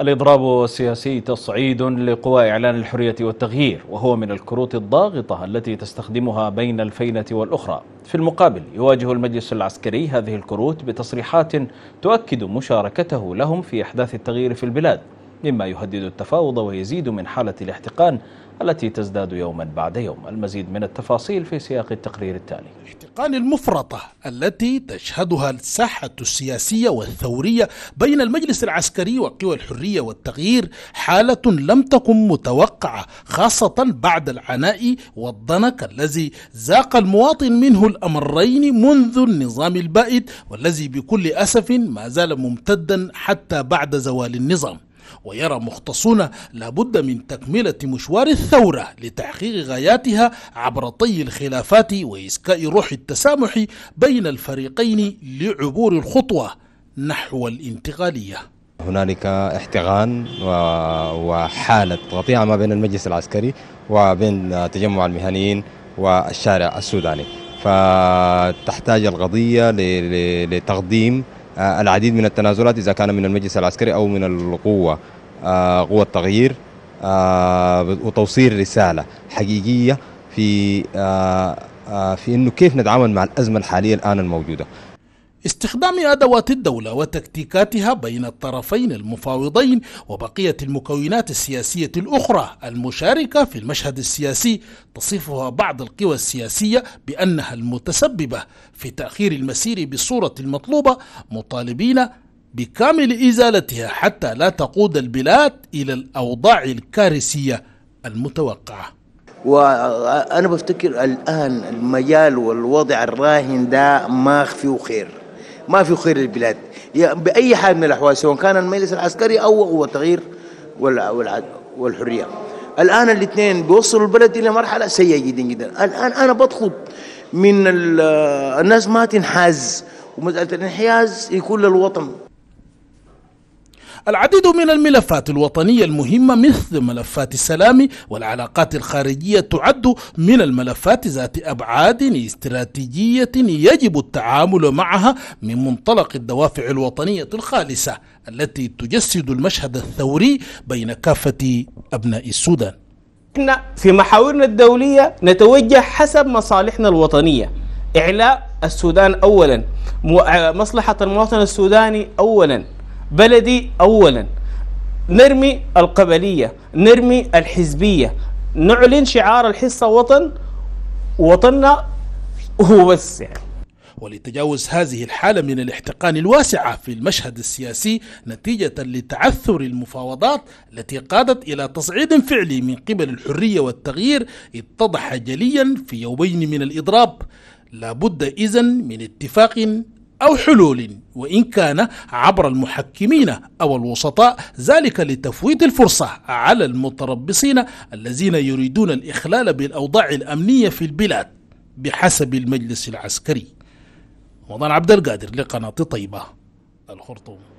الإضراب السياسي تصعيد لقوى إعلان الحرية والتغيير وهو من الكروت الضاغطة التي تستخدمها بين الفينة والأخرى في المقابل يواجه المجلس العسكري هذه الكروت بتصريحات تؤكد مشاركته لهم في إحداث التغيير في البلاد مما يهدد التفاوض ويزيد من حالة الاحتقان التي تزداد يوما بعد يوم المزيد من التفاصيل في سياق التقرير التالي الاحتقان المفرطة التي تشهدها الساحة السياسية والثورية بين المجلس العسكري وقوى الحرية والتغيير حالة لم تكن متوقعة خاصة بعد العناء والضنك الذي زاق المواطن منه الأمرين منذ النظام البائد والذي بكل أسف ما زال ممتدا حتى بعد زوال النظام ويرى مختصون لابد من تكملة مشوار الثورة لتحقيق غاياتها عبر طي الخلافات وإسكاء روح التسامح بين الفريقين لعبور الخطوة نحو الانتقالية هنالك احتغان وحالة قطيعة ما بين المجلس العسكري وبين تجمع المهنيين والشارع السوداني فتحتاج القضية لتقديم آه، العديد من التنازلات إذا كان من المجلس العسكري أو من القوة آه، قوة التغيير آه، وتوصيل رسالة حقيقية في في انه كيف نتعامل مع الازمه الحاليه الان الموجوده استخدام أدوات الدولة وتكتيكاتها بين الطرفين المفاوضين وبقية المكونات السياسية الأخرى المشاركة في المشهد السياسي تصفها بعض القوى السياسية بأنها المتسببة في تأخير المسير بالصورة المطلوبة مطالبين بكامل إزالتها حتى لا تقود البلاد إلى الأوضاع الكارثية المتوقعه وانا بفتكر الان المجال والوضع الراهن ده ما فيه خير ما في خير للبلاد بأي حال من الأحوال سواء كان المجلس العسكري أو هو تغيير والحرية الآن الاثنين بيوصلوا البلد إلى مرحلة سيئة جدا جدا الآن أنا بدخل من الناس ما تنحاز ومسألة الانحياز يكون للوطن العديد من الملفات الوطنية المهمة مثل ملفات السلام والعلاقات الخارجية تعد من الملفات ذات أبعاد استراتيجية يجب التعامل معها من منطلق الدوافع الوطنية الخالصة التي تجسد المشهد الثوري بين كافة أبناء السودان احنا في محاورنا الدولية نتوجه حسب مصالحنا الوطنية إعلاء السودان أولا آه، مصلحة المواطن السوداني أولا بلدي أولا نرمي القبلية نرمي الحزبية نعلن شعار الحصة وطن وطننا هو بس يعني ولتجاوز هذه الحالة من الاحتقان الواسعة في المشهد السياسي نتيجة لتعثر المفاوضات التي قادت إلى تصعيد فعلي من قبل الحرية والتغيير اتضح جليا في يومين من الإضراب لابد إذن من اتفاق أو حلول وإن كان عبر المحكمين أو الوسطاء ذلك لتفويت الفرصة على المتربصين الذين يريدون الإخلال بالأوضاع الأمنية في البلاد بحسب المجلس العسكري رمضان عبد القادر لقناة طيبة الخرطوم